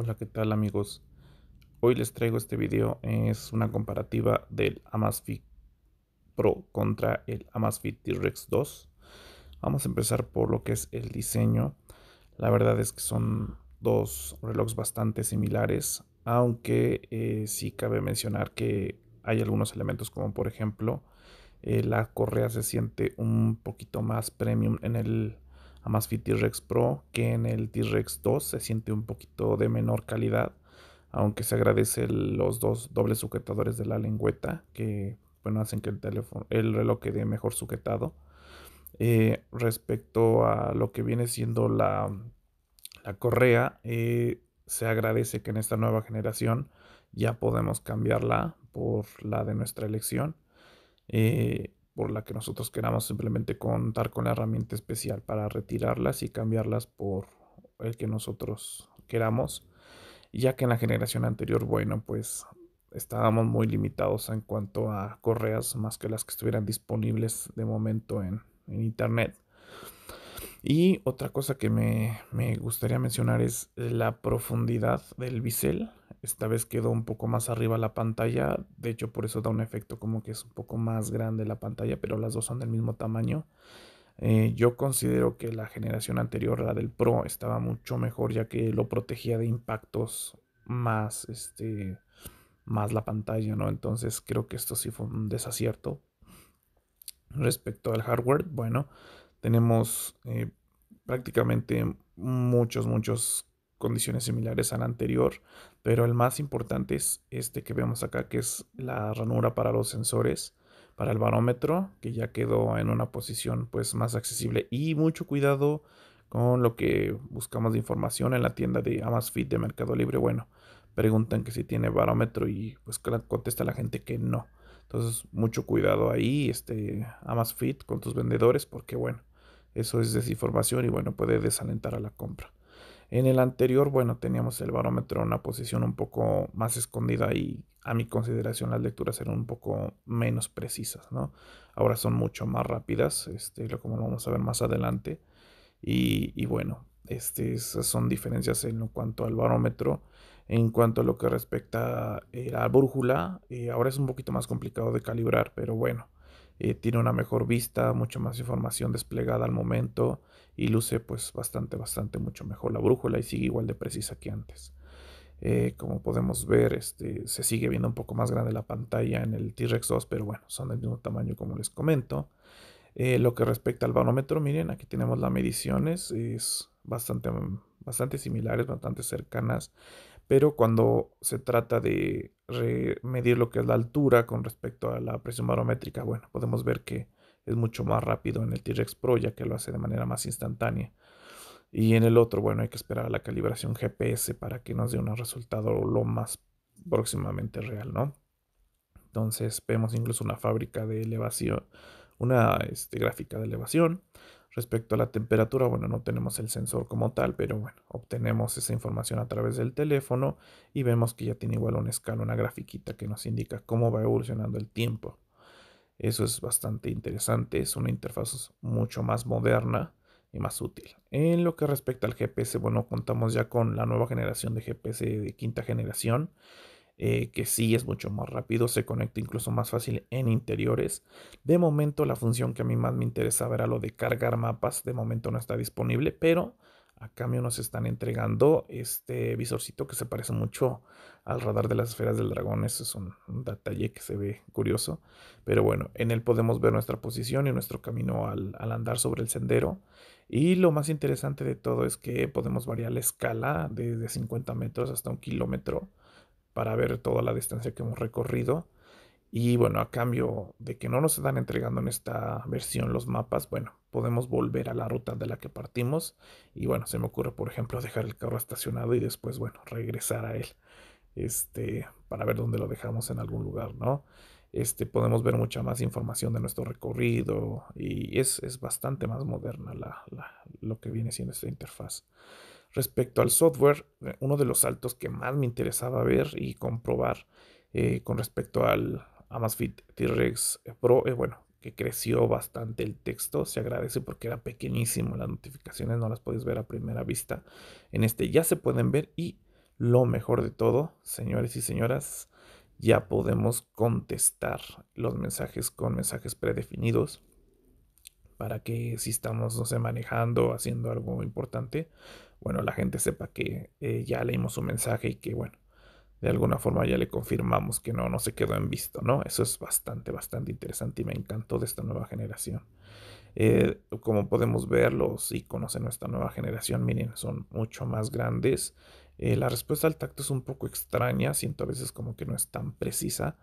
Hola, ¿qué tal amigos? Hoy les traigo este video, es una comparativa del Amazfit Pro contra el Amazfit T-Rex 2. Vamos a empezar por lo que es el diseño. La verdad es que son dos relojes bastante similares, aunque eh, sí cabe mencionar que hay algunos elementos como por ejemplo eh, la correa se siente un poquito más premium en el más T-Rex Pro que en el T-Rex 2 se siente un poquito de menor calidad, aunque se agradece los dos dobles sujetadores de la lengüeta que bueno, hacen que el, teléfono, el reloj quede mejor sujetado. Eh, respecto a lo que viene siendo la, correa, eh, se agradece que en esta nueva generación ya podemos cambiarla por la de nuestra elección. Eh, por la que nosotros queramos simplemente contar con la herramienta especial para retirarlas y cambiarlas por el que nosotros queramos, ya que en la generación anterior, bueno, pues estábamos muy limitados en cuanto a correas, más que las que estuvieran disponibles de momento en, Internet. Y otra cosa que me, me, gustaría mencionar es la profundidad del bisel. Esta vez quedó un poco más arriba la pantalla, de hecho por eso da un efecto como que es un poco más grande la pantalla, pero las dos son del mismo tamaño. Eh, yo considero que la generación anterior, la del Pro, estaba mucho mejor ya que lo protegía de impactos más, este, más la pantalla, ¿no? Entonces creo que esto sí fue un desacierto. Respecto al hardware, bueno, tenemos eh, prácticamente muchos, muchos condiciones similares a la anterior. Pero el más importante es este que vemos acá, que es la ranura para los sensores, para el barómetro, que ya quedó en una posición pues más accesible. Y mucho cuidado con lo que buscamos de información en la tienda de Amazfit de Mercado Libre. Bueno, preguntan que si tiene barómetro y pues contesta la gente que no. Entonces, mucho cuidado ahí, este, Amazfit con tus vendedores, porque bueno, eso es desinformación y bueno, puede desalentar a la compra. En el anterior, bueno, teníamos el barómetro en una posición un poco más escondida y a mi consideración las lecturas eran un poco menos precisas, ¿no? Ahora son mucho más rápidas, este, como lo vamos a ver más adelante. Y, bueno, estas esas son diferencias en cuanto al barómetro. En cuanto a lo que respecta eh, a la brújula, eh, ahora es un poquito más complicado de calibrar, pero bueno. Eh, tiene una mejor vista, mucha más información desplegada al momento y luce pues bastante, bastante mucho mejor la brújula y sigue igual de precisa que antes. Eh, como podemos ver, este, se sigue viendo un poco más grande la pantalla en el T-Rex 2, pero bueno, son del mismo tamaño como les comento. Eh, lo que respecta al barómetro, miren, aquí tenemos las mediciones, es bastante, bastante similares, bastante cercanas pero cuando se trata de medir lo que es la altura con respecto a la presión barométrica, bueno, podemos ver que es mucho más rápido en el T-Rex Pro ya que lo hace de manera más instantánea. Y en el otro, bueno, hay que esperar a la calibración GPS para que nos dé un resultado lo más próximamente real, ¿no? Entonces vemos incluso una fábrica de elevación, una este, gráfica de elevación, Respecto a la temperatura, bueno, no tenemos el sensor como tal, pero bueno, obtenemos esa información a través del teléfono y vemos que ya tiene igual una escala, una grafiquita que nos indica cómo va evolucionando el tiempo. Eso es bastante interesante, es una interfaz mucho más moderna y más útil. En lo que respecta al GPS, bueno, contamos ya con la nueva generación de GPS de quinta generación eh, que sí es mucho más rápido, se conecta incluso más fácil en interiores. De momento la función que a mí más me ver era lo de cargar mapas, de momento no está disponible, pero a cambio nos están entregando este visorcito que se parece mucho al radar de las esferas del dragón, eso es un, detalle que se ve curioso, pero bueno, en él podemos ver nuestra posición y nuestro camino al, al andar sobre el sendero. Y lo más interesante de todo es que podemos variar la escala desde 50 metros hasta un kilómetro para ver toda la distancia que hemos recorrido. Y bueno, a cambio de que no nos están entregando en esta versión los mapas, bueno, podemos volver a la ruta de la que partimos. Y bueno, se me ocurre, por ejemplo, dejar el carro estacionado y después, bueno, regresar a él. Este, para ver dónde lo dejamos en algún lugar, ¿no? Este, podemos ver mucha más información de nuestro recorrido y es, bastante más moderna lo que viene siendo esta interfaz. Respecto al software, eh, uno de los saltos que más me interesaba ver y comprobar eh, con respecto al Amazfit T-Rex eh, Pro, bueno, que creció bastante el texto, se agradece porque era pequeñísimo, las notificaciones no las podéis ver a primera vista. En este ya se pueden ver y lo mejor de todo, señores y señoras, ya podemos contestar los mensajes con mensajes predefinidos para que si estamos, no sé, manejando, haciendo algo importante, bueno, la gente sepa que eh, ya leímos su mensaje y que, bueno, de alguna forma ya le confirmamos que no, no se quedó en visto, ¿no? Eso es bastante, bastante interesante y me encantó de esta nueva generación. Eh, como podemos ver, los íconos en nuestra nueva generación, miren, son mucho más grandes. Eh, la respuesta al tacto es un poco extraña, siento a veces como que no es tan precisa,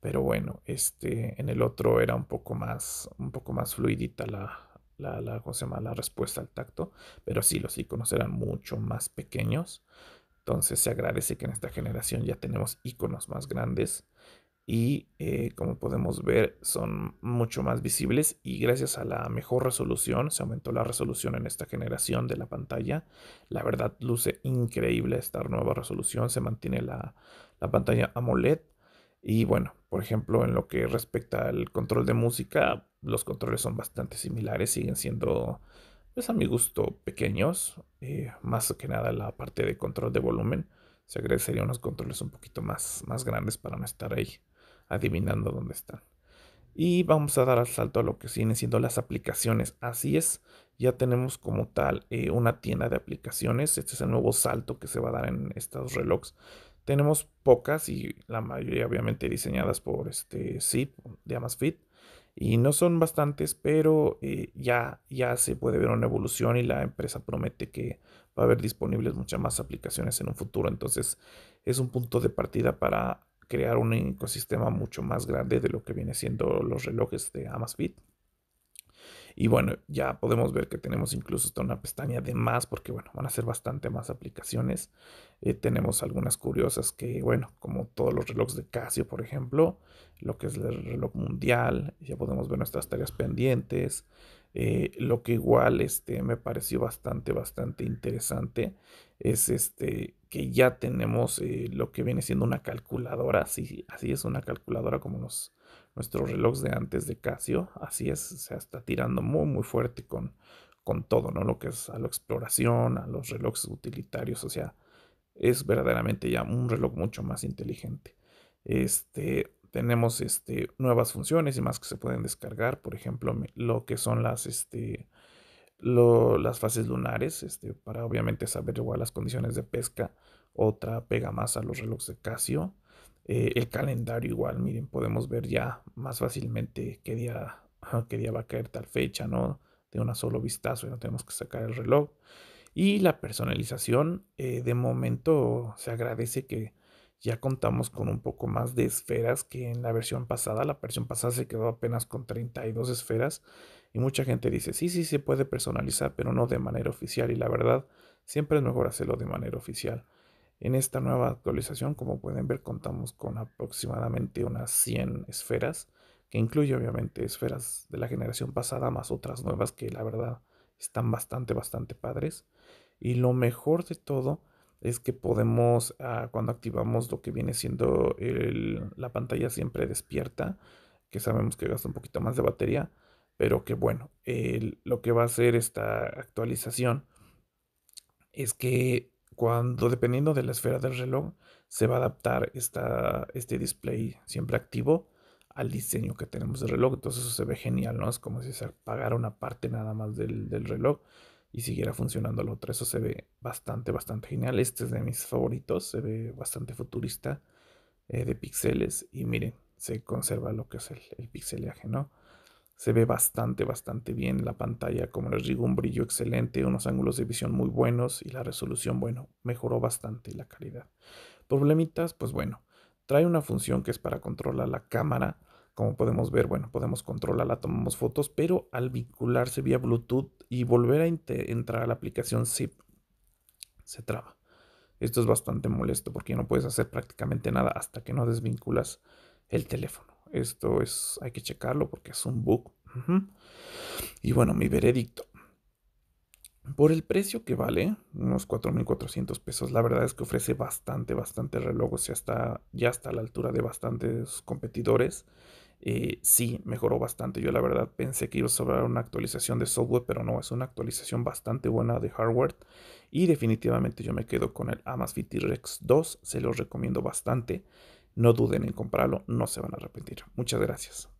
pero bueno, este, en el otro era un poco más, un poco más fluidita la, la, la, respuesta al tacto, pero sí, los iconos eran mucho más pequeños. Entonces se agradece que en esta generación ya tenemos iconos más grandes y eh, como podemos ver son mucho más visibles y gracias a la mejor resolución, se aumentó la resolución en esta generación de la pantalla. La verdad luce increíble esta nueva resolución, se mantiene la, la pantalla AMOLED y bueno, por ejemplo, en lo que respecta al control de música, los controles son bastante similares, siguen siendo, pues a mi gusto, pequeños. Eh, más que nada la parte de control de volumen. Se agradecería unos controles un poquito más, más grandes para no estar ahí adivinando dónde están. Y vamos a dar al salto a lo que siguen siendo las aplicaciones. Así es, ya tenemos como tal eh, una tienda de aplicaciones. Este es el nuevo salto que se va a dar en estos relojes. Tenemos pocas y la mayoría obviamente diseñadas por este SIP de Amazfit. Y no son bastantes, pero eh, ya, ya se puede ver una evolución y la empresa promete que va a haber disponibles muchas más aplicaciones en un futuro. Entonces es un punto de partida para crear un ecosistema mucho más grande de lo que viene siendo los relojes de Amazfit. Y bueno, ya podemos ver que tenemos incluso hasta una pestaña de más, porque bueno, van a ser bastante más aplicaciones. Eh, tenemos algunas curiosas que, bueno, como todos los relojes de Casio, por ejemplo, lo que es el reloj mundial, ya podemos ver nuestras tareas pendientes. Eh, lo que igual este, me pareció bastante, bastante interesante es este, que ya tenemos eh, lo que viene siendo una calculadora, así es una calculadora como los, nuestros relojes de antes de Casio, así es, se está tirando muy muy fuerte con, con todo, ¿no? Lo que es a la exploración, a los relojes utilitarios, o sea, es verdaderamente ya un reloj mucho más inteligente. Este, tenemos este, nuevas funciones y más que se pueden descargar, por ejemplo, lo que son las, este, lo, las fases lunares, este, para obviamente saber igual las condiciones de pesca. Otra pega más a los relojes de Casio. Eh, el calendario igual, miren, podemos ver ya más fácilmente qué día, qué día va a caer tal fecha, ¿no? De una solo vistazo y no tenemos que sacar el reloj. Y la personalización, eh, de momento se agradece que ya contamos con un poco más de esferas que en la versión pasada. La versión pasada se quedó apenas con 32 esferas y mucha gente dice, sí, sí, se puede personalizar, pero no de manera oficial. Y la verdad, siempre es mejor hacerlo de manera oficial. En esta nueva actualización, como pueden ver, contamos con aproximadamente unas 100 esferas, que incluye obviamente esferas de la generación pasada, más otras nuevas que la verdad están bastante, bastante padres. Y lo mejor de todo es que podemos, ah, cuando activamos lo que viene siendo la pantalla siempre despierta, que sabemos que gasta un poquito más de batería, pero que bueno, lo que va a hacer esta actualización es que cuando, dependiendo de la esfera del reloj, se va a adaptar este display siempre activo al diseño que tenemos del reloj. Entonces eso se ve genial, ¿no? Es como si se apagara una parte nada más del, reloj y siguiera funcionando la otra. Eso se ve bastante, bastante genial. Este es de mis favoritos, se ve bastante futurista eh, de píxeles y miren, se conserva lo que es el, el pixelaje, ¿no? Se ve bastante, bastante bien la pantalla, como les digo, un brillo excelente, unos ángulos de visión muy buenos y la resolución, bueno, mejoró bastante la calidad. Problemitas, pues bueno, trae una función que es para controlar la cámara. Como podemos ver, bueno, podemos controlarla, tomamos fotos, pero al vincularse vía Bluetooth y volver a entrar a la aplicación Zip, se traba. Esto es bastante molesto porque no puedes hacer prácticamente nada hasta que no desvinculas el teléfono. Esto es, hay que checarlo porque es un bug. Y bueno, mi veredicto. Por el precio que vale, unos 4.400 pesos, la verdad es que ofrece bastante, bastante reloj, o está, ya está a la altura de bastantes competidores. Eh, sí, mejoró bastante. Yo la verdad pensé que iba a sobrar una actualización de software, pero no, es una actualización bastante buena de hardware. Y definitivamente yo me quedo con el Amazfit T-Rex 2, se los recomiendo bastante. No duden en comprarlo, no se van a arrepentir. Muchas gracias.